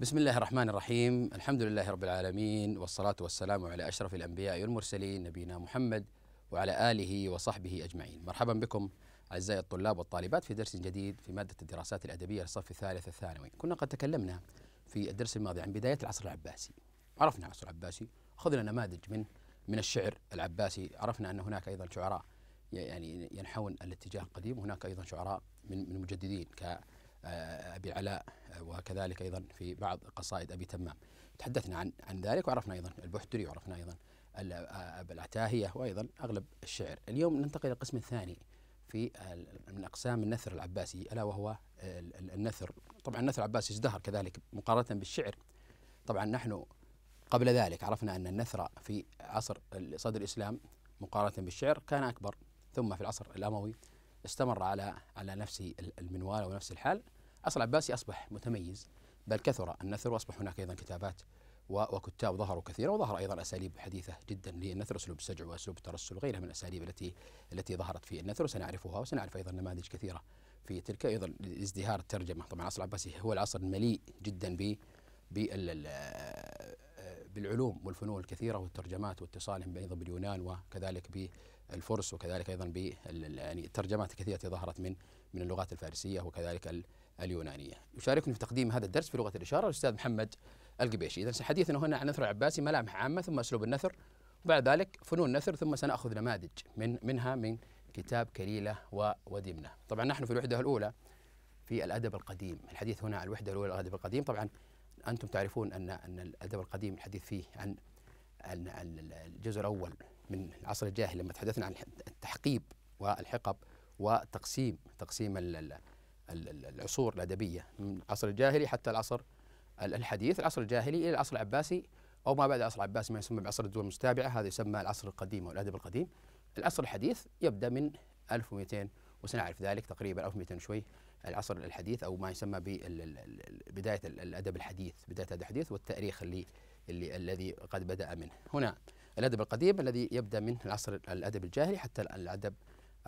بسم الله الرحمن الرحيم الحمد لله رب العالمين والصلاة والسلام على أشرف الأنبياء والمرسلين نبينا محمد وعلى آله وصحبه أجمعين مرحبا بكم أعزائي الطلاب والطالبات في درس جديد في مادة الدراسات الأدبية للصف الثالث الثانوي كنا قد تكلمنا في الدرس الماضي عن بداية العصر العباسي عرفنا العصر العباسي أخذنا نماذج من من الشعر العباسي عرفنا أن هناك أيضا شعراء يعني ينحون الاتجاه القديم وهناك أيضا شعراء من من المجددين ك آه، أبي العلاء آه، وكذلك أيضا في بعض قصائد أبي تمام تحدثنا عن عن ذلك وعرفنا أيضا البحتري وعرفنا أيضا آه، العتاهية وأيضا أغلب الشعر اليوم ننتقل إلى القسم الثاني في من أقسام النثر العباسي ألا وهو النثر طبعا النثر العباسي ازدهر كذلك مقارنة بالشعر طبعا نحن قبل ذلك عرفنا أن النثر في عصر صدر الإسلام مقارنة بالشعر كان أكبر ثم في العصر الأموي استمر على على نفس المنوال ونفس الحال العصر العباسي أصبح متميز بل كثر النثر وأصبح هناك أيضا كتابات وكتاب ظهروا كثيرا وظهر ايضا اساليب حديثه جدا للنثر اسلوب السجع واسلوب الترسل وغيرها من الاساليب التي التي ظهرت في النثر وسنعرفها وسنعرف ايضا نماذج كثيره في تلك ايضا ازدهار الترجمه طبعا العصر العباسي هو العصر المليء جدا ب بالعلوم والفنون الكثيره والترجمات واتصالهم ايضا باليونان وكذلك بالفرس وكذلك ايضا ب يعني الترجمات الكثيره التي ظهرت من من اللغات الفارسيه وكذلك اليونانية يشاركني في تقديم هذا الدرس في لغة الإشارة الأستاذ محمد القبيشي إذا حديثنا هنا عن النثر العباسي ملامح عامة ثم أسلوب النثر وبعد ذلك فنون النثر ثم سنأخذ نماذج من منها من كتاب كليلة ودمنة طبعا نحن في الوحدة الأولى في الأدب القديم الحديث هنا عن الوحدة الأولى الأدب القديم طبعا أنتم تعرفون أن أن الأدب القديم الحديث فيه عن الجزء الأول من العصر الجاهلي لما تحدثنا عن التحقيب والحقب وتقسيم تقسيم العصور الأدبية من العصر الجاهلي حتى العصر الحديث العصر الجاهلي إلى العصر العباسي أو ما بعد العصر العباسي ما يسمى بعصر الدول المستابعة هذا يسمى العصر القديم أو الأدب القديم العصر الحديث يبدأ من 1200 وسنعرف ذلك تقريبا 1200 شوي العصر الحديث أو ما يسمى ببداية الأدب الحديث بداية الأدب الحديث والتاريخ اللي اللي الذي قد بدأ منه هنا الأدب القديم الذي يبدأ من العصر الأدب الجاهلي حتى الأدب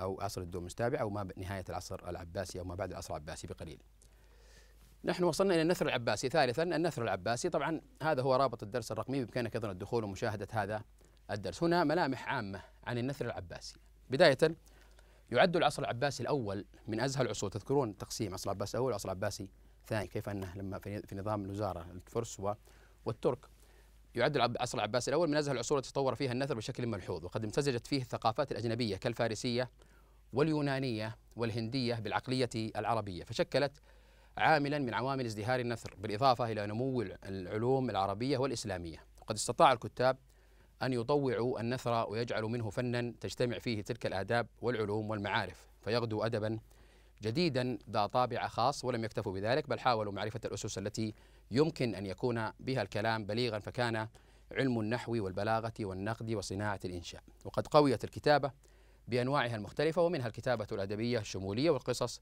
أو عصر الدوم السابع أو ما نهاية العصر العباسي أو ما بعد العصر العباسي بقليل نحن وصلنا إلى النثر العباسي ثالثا النثر العباسي طبعا هذا هو رابط الدرس الرقمي بإمكانك أيضا الدخول ومشاهدة هذا الدرس هنا ملامح عامة عن النثر العباسي بداية يعد العصر العباسي الأول من أزهى العصور تذكرون تقسيم عصر العباسي الأول وعصر العباسي الثاني كيف أنه لما في نظام الوزارة الفرس والترك يعد العصر العباسي الأول من أزهى العصور التي تطور فيها النثر بشكل ملحوظ وقد امتزجت فيه الثقافات الأجنبية كالفارسية واليونانية والهندية بالعقلية العربية فشكلت عاملا من عوامل ازدهار النثر بالإضافة إلى نمو العلوم العربية والإسلامية وقد استطاع الكتاب أن يطوعوا النثر ويجعلوا منه فنا تجتمع فيه تلك الآداب والعلوم والمعارف فيغدو أدبا جديدا ذا طابع خاص ولم يكتفوا بذلك بل حاولوا معرفة الأسس التي يمكن أن يكون بها الكلام بليغا فكان علم النحو والبلاغة والنقد وصناعة الإنشاء وقد قويت الكتابة بأنواعها المختلفة ومنها الكتابة الأدبية الشمولية والقصص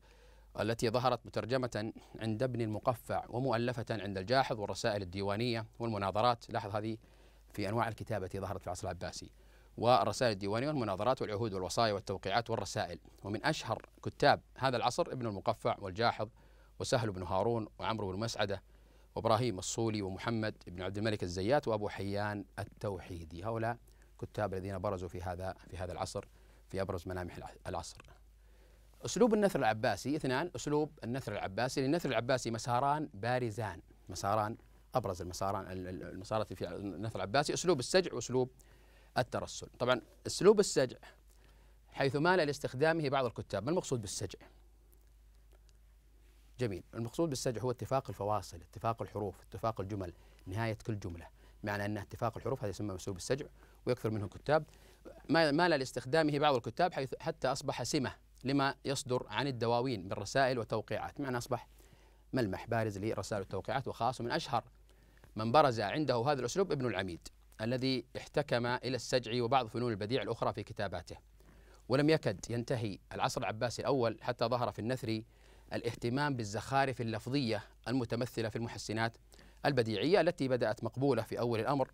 التي ظهرت مترجمة عند ابن المقفع ومؤلفة عند الجاحظ والرسائل الديوانية والمناظرات لاحظ هذه في أنواع الكتابة التي ظهرت في العصر العباسي والرسائل الديوانية والمناظرات والعهود والوصايا والتوقيعات والرسائل ومن أشهر كتاب هذا العصر ابن المقفع والجاحظ وسهل بن هارون وعمرو بن مسعده وابراهيم الصولي ومحمد بن عبد الملك الزيات وابو حيان التوحيدي هؤلاء كتاب الذين برزوا في هذا في هذا العصر في ابرز ملامح العصر اسلوب النثر العباسي اثنان اسلوب النثر العباسي للنثر العباسي مساران بارزان مساران ابرز المساران المسارات في النثر العباسي اسلوب السجع واسلوب الترسل طبعا اسلوب السجع حيث مال لاستخدامه بعض الكتاب ما المقصود بالسجع جميل المقصود بالسجع هو اتفاق الفواصل اتفاق الحروف اتفاق الجمل نهاية كل جملة معنى أن اتفاق الحروف هذا يسمى مسلوب السجع ويكثر منه الكتاب مال لاستخدامه بعض الكتاب حيث حتى أصبح سمة لما يصدر عن الدواوين من رسائل وتوقيعات معنى أصبح ملمح بارز لرسائل التوقيعات وخاص من أشهر من برز عنده هذا الأسلوب ابن العميد الذي احتكم إلى السجع وبعض فنون البديع الأخرى في كتاباته ولم يكد ينتهي العصر العباسي الأول حتى ظهر في النثري الاهتمام بالزخارف اللفظية المتمثلة في المحسنات البديعية التي بدأت مقبولة في أول الأمر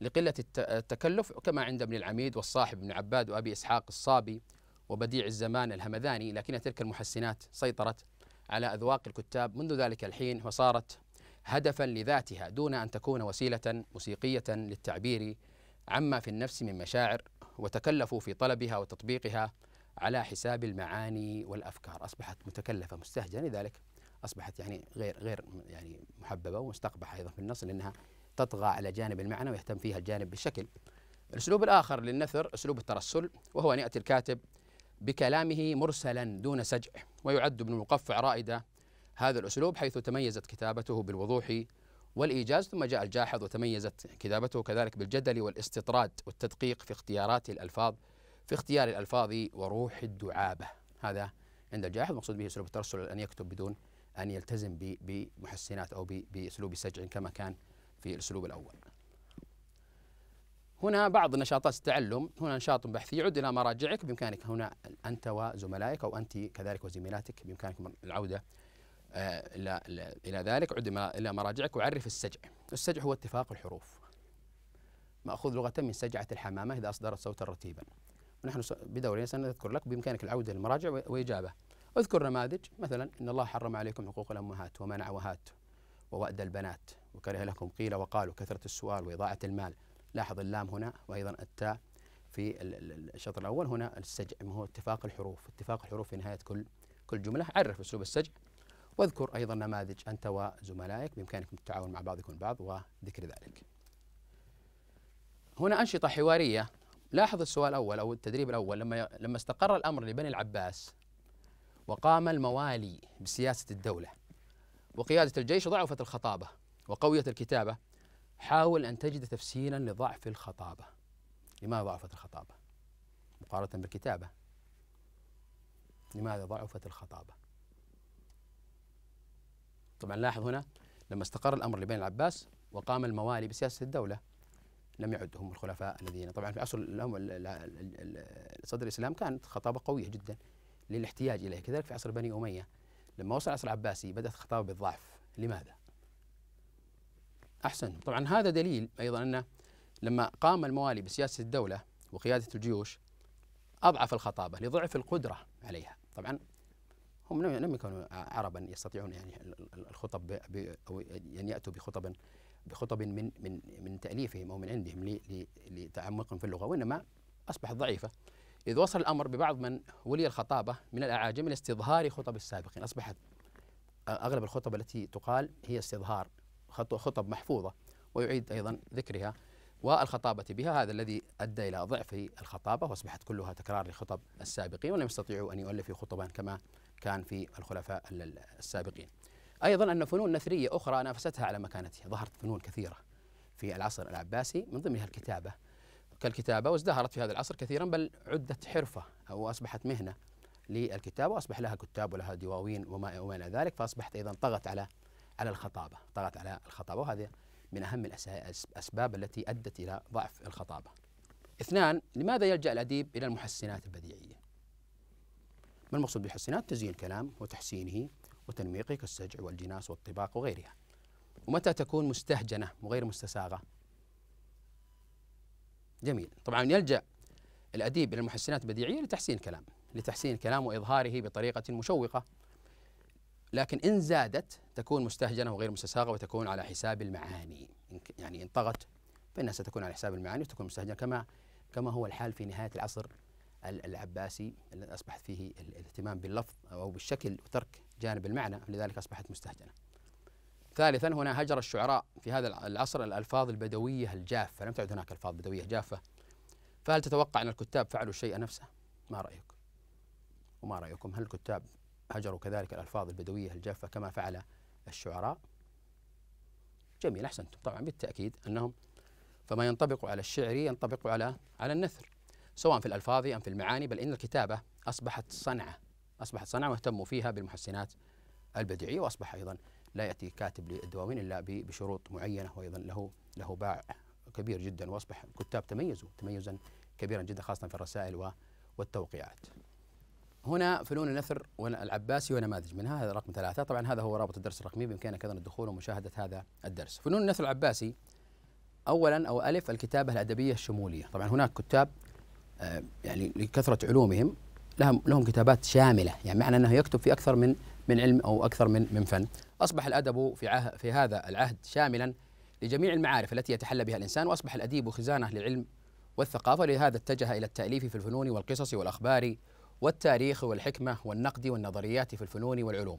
لقلة التكلف كما عند ابن العميد والصاحب ابن عباد وأبي إسحاق الصابي وبديع الزمان الهمذاني لكن تلك المحسنات سيطرت على أذواق الكتاب منذ ذلك الحين وصارت هدفا لذاتها دون أن تكون وسيلة موسيقية للتعبير عما في النفس من مشاعر وتكلفوا في طلبها وتطبيقها على حساب المعاني والافكار اصبحت متكلفه مستهجنه لذلك اصبحت يعني غير غير يعني محببه ومستقبحه ايضا في النص لانها تطغى على جانب المعنى ويهتم فيها الجانب بالشكل. الاسلوب الاخر للنثر اسلوب الترسل وهو ان ياتي الكاتب بكلامه مرسلا دون سجع ويعد ابن المقفع رائده هذا الاسلوب حيث تميزت كتابته بالوضوح والايجاز ثم جاء الجاحظ وتميزت كتابته كذلك بالجدل والاستطراد والتدقيق في اختيارات الالفاظ في اختيار الألفاظ وروح الدعابة هذا عند الجاحظ مقصود به أسلوب الترسل أن يكتب بدون أن يلتزم بمحسنات أو بأسلوب سجع كما كان في الأسلوب الأول هنا بعض نشاطات التعلم هنا نشاط بحثي عد إلى مراجعك بإمكانك هنا أنت وزملائك أو أنت كذلك وزميلاتك بإمكانكم العودة آه، إلى إلى ذلك عد إلى مراجعك وعرف السجع السجع هو اتفاق الحروف مأخوذ لغة من سجعة الحمامة إذا أصدرت صوتا رتيبا نحن بدورنا سنذكر لك بإمكانك العودة للمراجع وإجابة اذكر نماذج مثلا إن الله حرم عليكم حقوق الأمهات ومنع وهات ووأد البنات وكره لكم قيل وقال وكثرة السؤال وإضاعة المال لاحظ اللام هنا وأيضا التاء في الشطر الأول هنا السجع ما هو اتفاق الحروف اتفاق الحروف في نهاية كل كل جملة عرف أسلوب السجع واذكر أيضا نماذج أنت وزملائك بإمكانكم التعاون مع بعضكم البعض وذكر ذلك هنا أنشطة حوارية لاحظ السؤال الأول أو التدريب الأول لما لما استقر الأمر لبني العباس وقام الموالي بسياسة الدولة وقيادة الجيش ضعفت الخطابة وقويت الكتابة حاول أن تجد تفسيرا لضعف الخطابة لماذا ضعفت الخطابة مقارنة بالكتابة لماذا ضعفت الخطابة طبعا لاحظ هنا لما استقر الأمر لبني العباس وقام الموالي بسياسة الدولة لم يعد هم الخلفاء الذين طبعا في عصر صدر الاسلام كانت خطابه قويه جدا للاحتياج اليها كذلك في عصر بني اميه لما وصل العصر العباسي بدات الخطابه بالضعف لماذا؟ احسن طبعا هذا دليل ايضا انه لما قام الموالي بسياسه الدوله وقياده الجيوش اضعف الخطابه لضعف القدره عليها طبعا هم لم يكونوا عربا يستطيعون يعني الخطب او ان يعني ياتوا بخطبا بخطب من من من تاليفهم او من عندهم لتعمقهم في اللغه وانما اصبحت ضعيفه اذ وصل الامر ببعض من ولي الخطابه من الاعاجم الى استظهار خطب السابقين اصبحت اغلب الخطب التي تقال هي استظهار خطب محفوظه ويعيد ايضا ذكرها والخطابة بها هذا الذي أدى إلى ضعف الخطابة وأصبحت كلها تكرار لخطب السابقين ولم يستطيعوا أن يؤلفوا خطبا كما كان في الخلفاء السابقين أيضا أن فنون نثرية أخرى نافستها على مكانتها ظهرت فنون كثيرة في العصر العباسي من ضمنها الكتابة كالكتابة وازدهرت في هذا العصر كثيرا بل عدت حرفة أو أصبحت مهنة للكتابة وأصبح لها كتاب ولها دواوين وما إلى ذلك فأصبحت أيضا طغت على على الخطابة طغت على الخطابة وهذه من أهم الأسباب التي أدت إلى ضعف الخطابة اثنان لماذا يلجأ الأديب إلى المحسنات البديعية ما المقصود بالحسنات تزيين الكلام وتحسينه وتنميقي كالسجع والجناس والطباق وغيرها ومتى تكون مستهجنة وغير مستساغة جميل طبعا يلجأ الأديب إلى المحسنات البديعية لتحسين الكلام لتحسين الكلام وإظهاره بطريقة مشوقة لكن إن زادت تكون مستهجنة وغير مستساغة وتكون على حساب المعاني يعني إن طغت فإنها ستكون على حساب المعاني وتكون مستهجنة كما كما هو الحال في نهاية العصر العباسي الذي أصبحت فيه الاهتمام باللفظ أو بالشكل وترك جانب المعنى لذلك أصبحت مستهجنة ثالثا هنا هجر الشعراء في هذا العصر الألفاظ البدوية الجافة لم تعد هناك ألفاظ بدوية جافة فهل تتوقع أن الكتاب فعلوا الشيء نفسه؟ ما رأيك؟ وما رأيكم هل الكتاب هجروا كذلك الألفاظ البدوية الجافة كما فعل الشعراء؟ جميل أحسنتم طبعا بالتأكيد أنهم فما ينطبق على الشعر ينطبق على على النثر سواء في الألفاظ أم في المعاني بل إن الكتابة أصبحت صنعة أصبحت صنعة واهتموا فيها بالمحسنات البديعية وأصبح أيضا لا يأتي كاتب للدواوين إلا بشروط معينة وأيضا له له باع كبير جدا وأصبح الكتاب تميزوا تميزا كبيرا جدا خاصة في الرسائل والتوقيعات هنا فنون النثر العباسي ونماذج منها هذا رقم ثلاثة طبعا هذا هو رابط الدرس الرقمي بإمكانك أيضا الدخول ومشاهدة هذا الدرس فنون النثر العباسي أولا أو ألف الكتابة الأدبية الشمولية طبعا هناك كتاب آه، يعني لكثره علومهم لهم لهم كتابات شامله يعني معنى انه يكتب في اكثر من من علم او اكثر من من فن اصبح الادب في عه في هذا العهد شاملا لجميع المعارف التي يتحلى بها الانسان واصبح الاديب خزانه للعلم والثقافه لهذا اتجه الى التاليف في الفنون والقصص والاخبار والتاريخ والحكمه والنقد والنظريات في الفنون والعلوم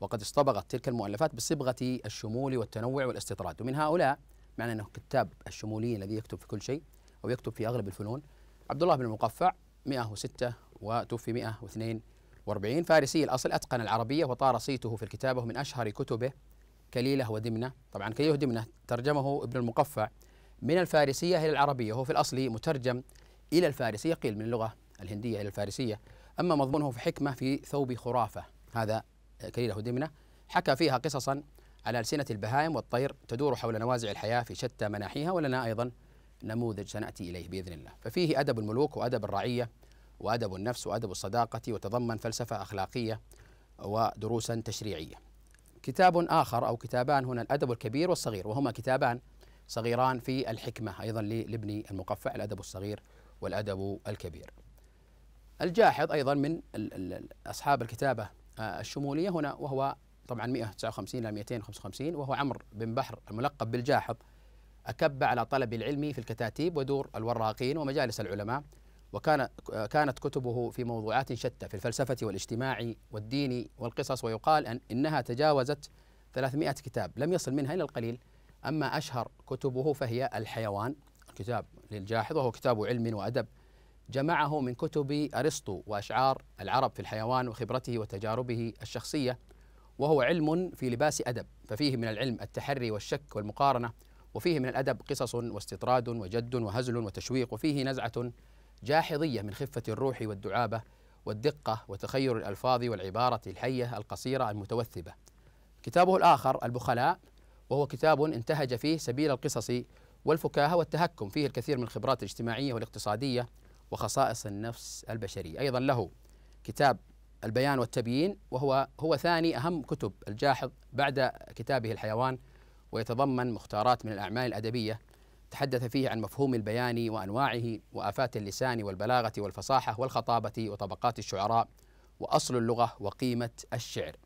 وقد اصطبغت تلك المؤلفات بصبغه الشمول والتنوع والاستطراد ومن هؤلاء معنى انه كتاب الشمولي الذي يكتب في كل شيء او يكتب في اغلب الفنون عبد الله بن المقفع 106 وتوفي 142 فارسي الأصل أتقن العربية وطار صيته في الكتابة من أشهر كتبه كليلة ودمنة طبعا كليلة ودمنة ترجمه ابن المقفع من الفارسية إلى العربية هو في الأصل مترجم إلى الفارسية قيل من اللغة الهندية إلى الفارسية أما مضمونه في حكمة في ثوب خرافة هذا كليلة ودمنة حكى فيها قصصا على ألسنة البهائم والطير تدور حول نوازع الحياة في شتى مناحيها ولنا أيضا نموذج سناتي اليه باذن الله، ففيه ادب الملوك وادب الرعيه وادب النفس وادب الصداقه وتضمن فلسفه اخلاقيه ودروسا تشريعيه. كتاب اخر او كتابان هنا الادب الكبير والصغير وهما كتابان صغيران في الحكمه ايضا لابن المقفع الادب الصغير والادب الكبير. الجاحظ ايضا من اصحاب الكتابه آه، الشموليه هنا وهو طبعا 159 الى 255 وهو عمرو بن بحر الملقب بالجاحظ أكب على طلب العلم في الكتاتيب ودور الوراقين ومجالس العلماء وكان كانت كتبه في موضوعات شتى في الفلسفة والاجتماع والدين والقصص ويقال أن إنها تجاوزت 300 كتاب لم يصل منها إلى القليل أما أشهر كتبه فهي الحيوان كتاب للجاحظ وهو كتاب علم وأدب جمعه من كتب أرسطو وأشعار العرب في الحيوان وخبرته وتجاربه الشخصية وهو علم في لباس أدب ففيه من العلم التحري والشك والمقارنة وفيه من الأدب قصص واستطراد وجد وهزل وتشويق وفيه نزعة جاحظية من خفة الروح والدعابة والدقة وتخير الألفاظ والعبارة الحية القصيرة المتوثبة كتابه الآخر البخلاء وهو كتاب انتهج فيه سبيل القصص والفكاهة والتهكم فيه الكثير من الخبرات الاجتماعية والاقتصادية وخصائص النفس البشرية أيضا له كتاب البيان والتبيين وهو هو ثاني أهم كتب الجاحظ بعد كتابه الحيوان ويتضمن مختارات من الأعمال الأدبية تحدث فيه عن مفهوم البيان وأنواعه وآفات اللسان والبلاغة والفصاحة والخطابة وطبقات الشعراء وأصل اللغة وقيمة الشعر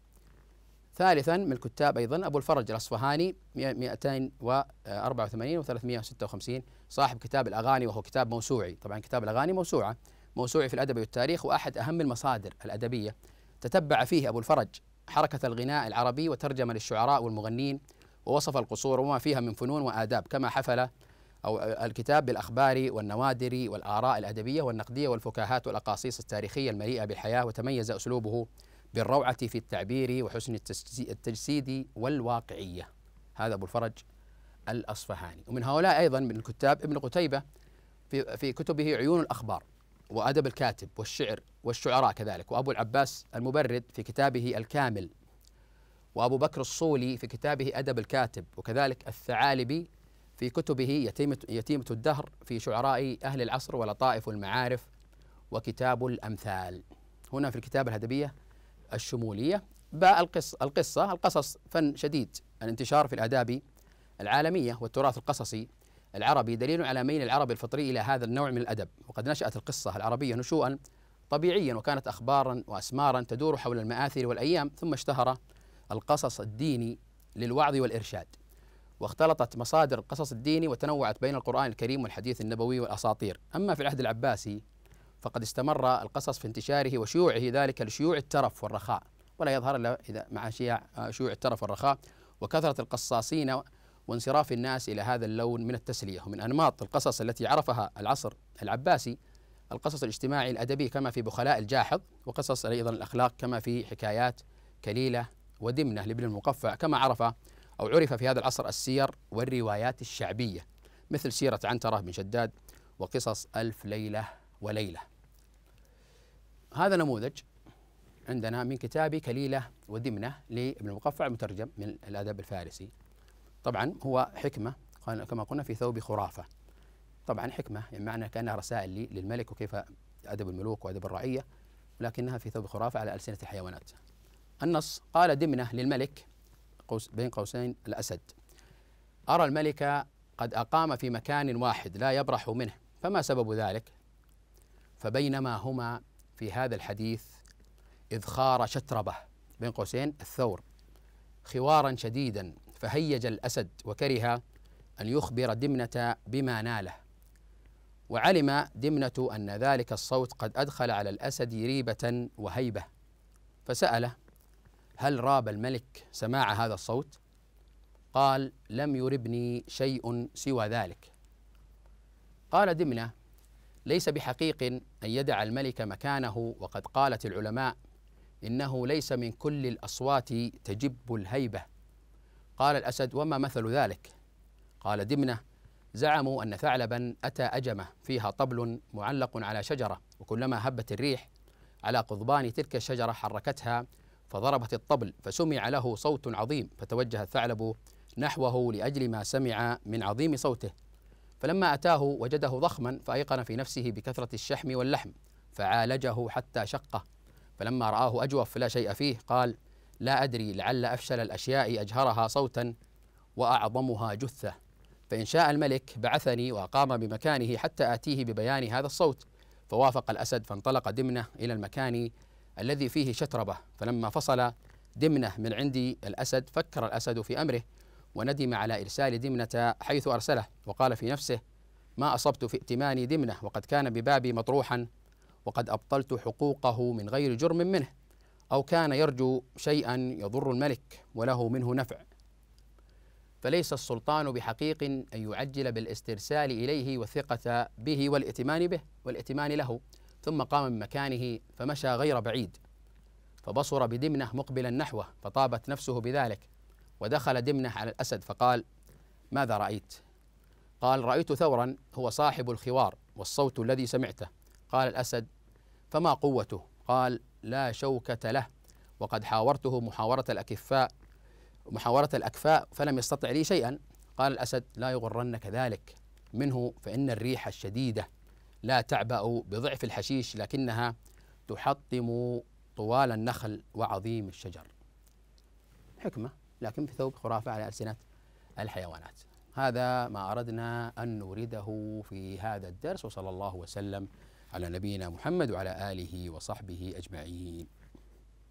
ثالثا من الكتاب أيضا أبو الفرج الأصفهاني 284 و 356 صاحب كتاب الأغاني وهو كتاب موسوعي طبعا كتاب الأغاني موسوعة موسوعي في الأدب والتاريخ وأحد أهم المصادر الأدبية تتبع فيه أبو الفرج حركة الغناء العربي وترجمة للشعراء والمغنين ووصف القصور وما فيها من فنون وآداب كما حفل أو الكتاب بالأخبار والنوادر والآراء الأدبية والنقدية والفكاهات والأقاصيص التاريخية المليئة بالحياة وتميز أسلوبه بالروعة في التعبير وحسن التجسيد والواقعية هذا أبو الفرج الأصفهاني ومن هؤلاء أيضا من الكتاب ابن قتيبة في, في كتبه عيون الأخبار وأدب الكاتب والشعر والشعراء كذلك وأبو العباس المبرد في كتابه الكامل وأبو بكر الصولي في كتابه أدب الكاتب وكذلك الثعالبي في كتبه يتيمة, الدهر في شعراء أهل العصر ولطائف المعارف وكتاب الأمثال هنا في الكتابة الأدبية الشمولية باء القصة, القصة القصص فن شديد الانتشار في الآداب العالمية والتراث القصصي العربي دليل على ميل العرب الفطري إلى هذا النوع من الأدب وقد نشأت القصة العربية نشوءا طبيعيا وكانت أخبارا وأسمارا تدور حول المآثر والأيام ثم اشتهر القصص الديني للوعظ والإرشاد واختلطت مصادر القصص الديني وتنوعت بين القرآن الكريم والحديث النبوي والأساطير أما في العهد العباسي فقد استمر القصص في انتشاره وشيوعه ذلك لشيوع الترف والرخاء ولا يظهر إلا إذا مع شيوع الترف والرخاء وكثرة القصاصين وانصراف الناس إلى هذا اللون من التسلية ومن أنماط القصص التي عرفها العصر العباسي القصص الاجتماعي الأدبي كما في بخلاء الجاحظ وقصص أيضا الأخلاق كما في حكايات كليلة ودمنه لابن المقفع كما عرف أو عرف في هذا العصر السير والروايات الشعبية مثل سيرة عنترة بن شداد وقصص ألف ليلة وليلة هذا نموذج عندنا من كتاب كليلة ودمنة لابن المقفع المترجم من الأدب الفارسي طبعا هو حكمة كما قلنا في ثوب خرافة طبعا حكمة يعني معنى كأنها رسائل للملك وكيف أدب الملوك وأدب الرعية ولكنها في ثوب خرافة على ألسنة الحيوانات النص قال دمنة للملك قوس بين قوسين الأسد أرى الملك قد أقام في مكان واحد لا يبرح منه فما سبب ذلك فبينما هما في هذا الحديث إذ خار شتربة بين قوسين الثور خوارا شديدا فهيج الأسد وكره أن يخبر دمنة بما ناله وعلم دمنة أن ذلك الصوت قد أدخل على الأسد ريبة وهيبة فسأله هل راب الملك سماع هذا الصوت قال لم يربني شيء سوى ذلك قال دمنه ليس بحقيق ان يدع الملك مكانه وقد قالت العلماء انه ليس من كل الاصوات تجب الهيبه قال الاسد وما مثل ذلك قال دمنه زعموا ان ثعلبا اتى اجمه فيها طبل معلق على شجره وكلما هبت الريح على قضبان تلك الشجره حركتها فضربت الطبل فسمع له صوت عظيم فتوجه الثعلب نحوه لأجل ما سمع من عظيم صوته فلما أتاه وجده ضخما فأيقن في نفسه بكثرة الشحم واللحم فعالجه حتى شقه فلما رآه أجوف لا شيء فيه قال لا أدري لعل أفشل الأشياء أجهرها صوتا وأعظمها جثة فإن شاء الملك بعثني وأقام بمكانه حتى آتيه ببيان هذا الصوت فوافق الأسد فانطلق دمنه إلى المكان الذي فيه شتربة فلما فصل دمنة من عند الأسد فكر الأسد في أمره وندم على إرسال دمنة حيث أرسله وقال في نفسه ما أصبت في ائتمان دمنة وقد كان ببابي مطروحا وقد أبطلت حقوقه من غير جرم منه أو كان يرجو شيئا يضر الملك وله منه نفع فليس السلطان بحقيق أن يعجل بالاسترسال إليه والثقة به والائتمان به والائتمان له ثم قام من مكانه فمشى غير بعيد فبصر بدمنه مقبلا نحوه فطابت نفسه بذلك ودخل دمنه على الاسد فقال ماذا رايت؟ قال رايت ثورا هو صاحب الخوار والصوت الذي سمعته قال الاسد فما قوته؟ قال لا شوكه له وقد حاورته محاوره الاكفاء محاوره الاكفاء فلم يستطع لي شيئا قال الاسد لا يغرنك ذلك منه فان الريح الشديده لا تعبأ بضعف الحشيش لكنها تحطم طوال النخل وعظيم الشجر حكمة لكن في ثوب خرافة على ألسنة الحيوانات هذا ما أردنا أن نورده في هذا الدرس وصلى الله وسلم على نبينا محمد وعلى آله وصحبه أجمعين